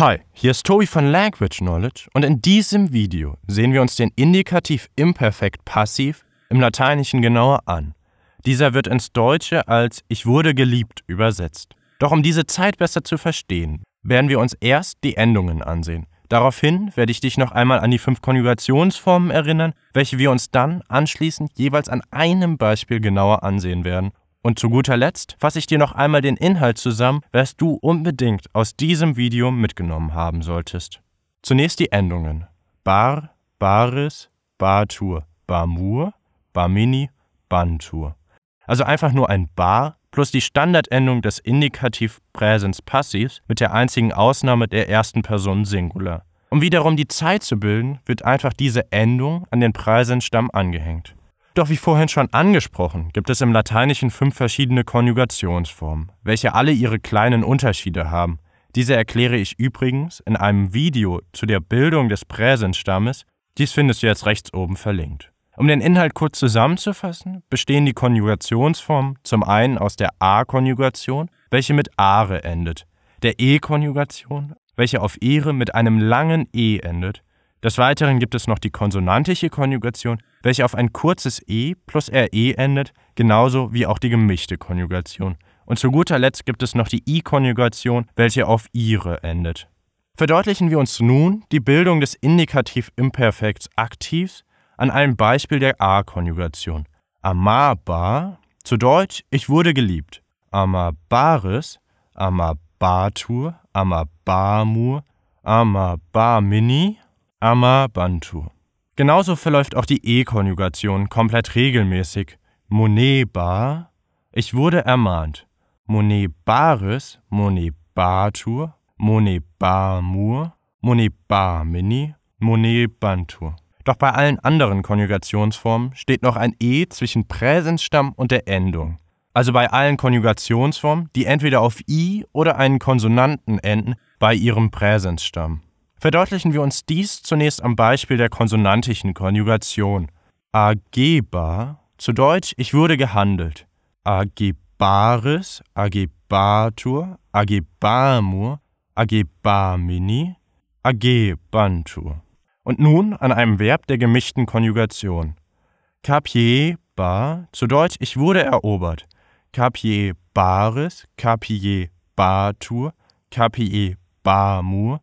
Hi, hier ist Tobi von Language Knowledge und in diesem Video sehen wir uns den Indikativ Imperfekt Passiv im Lateinischen genauer an. Dieser wird ins Deutsche als Ich wurde geliebt übersetzt. Doch um diese Zeit besser zu verstehen, werden wir uns erst die Endungen ansehen. Daraufhin werde ich dich noch einmal an die fünf Konjugationsformen erinnern, welche wir uns dann anschließend jeweils an einem Beispiel genauer ansehen werden und zu guter Letzt fasse ich dir noch einmal den Inhalt zusammen, was du unbedingt aus diesem Video mitgenommen haben solltest. Zunächst die Endungen. Bar, Baris, Bartur, Bamur, Bamini, Bantur. Also einfach nur ein Bar plus die Standardendung des Indikativ Präsens Passivs mit der einzigen Ausnahme der ersten Person Singular. Um wiederum die Zeit zu bilden, wird einfach diese Endung an den Präsensstamm angehängt. Doch wie vorhin schon angesprochen, gibt es im Lateinischen fünf verschiedene Konjugationsformen, welche alle ihre kleinen Unterschiede haben. Diese erkläre ich übrigens in einem Video zu der Bildung des Präsensstammes. Dies findest du jetzt rechts oben verlinkt. Um den Inhalt kurz zusammenzufassen, bestehen die Konjugationsformen zum einen aus der A-Konjugation, welche mit are endet, der E-Konjugation, welche auf ere mit einem langen E endet, des Weiteren gibt es noch die konsonantische Konjugation, welche auf ein kurzes e plus re endet, genauso wie auch die gemischte Konjugation. Und zu guter Letzt gibt es noch die i-Konjugation, welche auf ire endet. Verdeutlichen wir uns nun die Bildung des Indikativ-Imperfekts aktivs an einem Beispiel der a-Konjugation. Amaba, zu Deutsch, ich wurde geliebt. Amabaris, amabatur, amabamur, amabamini, Amabantu. Genauso verläuft auch die E-Konjugation komplett regelmäßig. Moneba, ich wurde ermahnt. Monebares, Monebatur, Monebamur, Monebamini, Monebantur. Doch bei allen anderen Konjugationsformen steht noch ein E zwischen Präsensstamm und der Endung. Also bei allen Konjugationsformen, die entweder auf I oder einen Konsonanten enden, bei ihrem Präsensstamm. Verdeutlichen wir uns dies zunächst am Beispiel der konsonantischen Konjugation. Ageba, zu Deutsch, ich wurde gehandelt. Agebaris, agebatur, agebamur, agebamini, agebantur. Und nun an einem Verb der gemischten Konjugation. Kapieba, zu Deutsch, ich wurde erobert. Kapiebaris, kapiebatur, kapiebamur,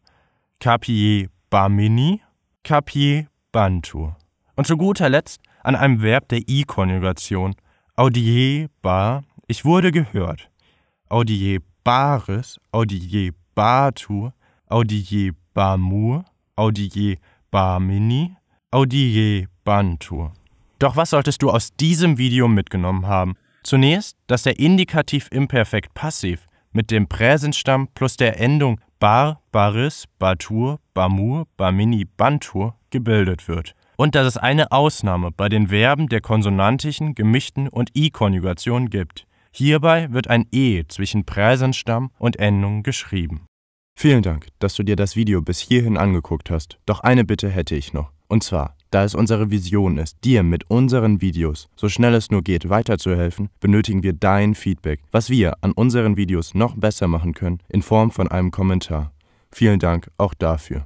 Kapier Barmini, Kapier Bantu. Und zu guter Letzt an einem Verb der I-Konjugation. Audie bar, ich wurde gehört. Audie bares, audie batu, audie bamur, audie barmini, audie bantu. Doch was solltest du aus diesem Video mitgenommen haben? Zunächst, dass der Indikativ Imperfekt Passiv mit dem Präsenstamm plus der Endung bar, baris, batur, bamur, bamini, bantur gebildet wird. Und dass es eine Ausnahme bei den Verben der konsonantischen, gemischten und i-Konjugation gibt. Hierbei wird ein e zwischen Präsenstamm und Endung geschrieben. Vielen Dank, dass du dir das Video bis hierhin angeguckt hast. Doch eine Bitte hätte ich noch. Und zwar, da es unsere Vision ist, dir mit unseren Videos, so schnell es nur geht, weiterzuhelfen, benötigen wir dein Feedback, was wir an unseren Videos noch besser machen können, in Form von einem Kommentar. Vielen Dank auch dafür.